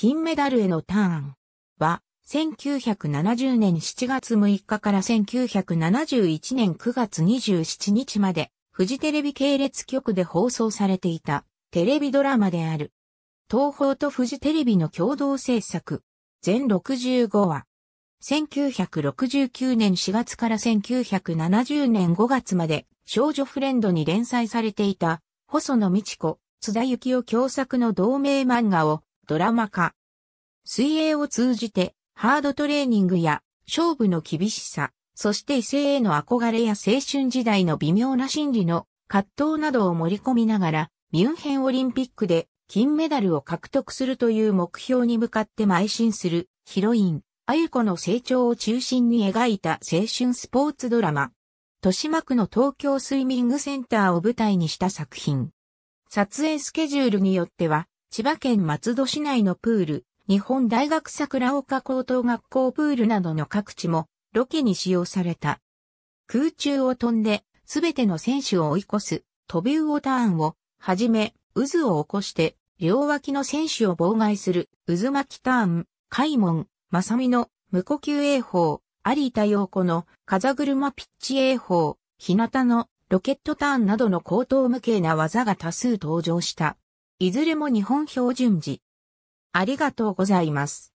金メダルへのターンは、1970年7月6日から1971年9月27日まで、フジテレビ系列局で放送されていたテレビドラマである。東宝とフジテレビの共同制作。全65話。1969年4月から1970年5月まで少女フレンドに連載されていた細野道子、津田幸夫共作の同名漫画をドラマ化。水泳を通じて、ハードトレーニングや、勝負の厳しさ、そして異性への憧れや青春時代の微妙な心理の葛藤などを盛り込みながら、ミュンヘンオリンピックで金メダルを獲得するという目標に向かって邁進するヒロイン、あゆこの成長を中心に描いた青春スポーツドラマ。豊島区の東京スイミングセンターを舞台にした作品。撮影スケジュールによっては、千葉県松戸市内のプール、日本大学桜丘高等学校プールなどの各地もロケに使用された。空中を飛んで、すべての選手を追い越す、飛び魚ターンを、はじめ、渦を起こして、両脇の選手を妨害する、渦巻きターン、開門、正美の、無呼吸泳法、有田陽子の、風車ピッチ泳法、日向の、ロケットターンなどの高等無形な技が多数登場した。いずれも日本標準時、ありがとうございます。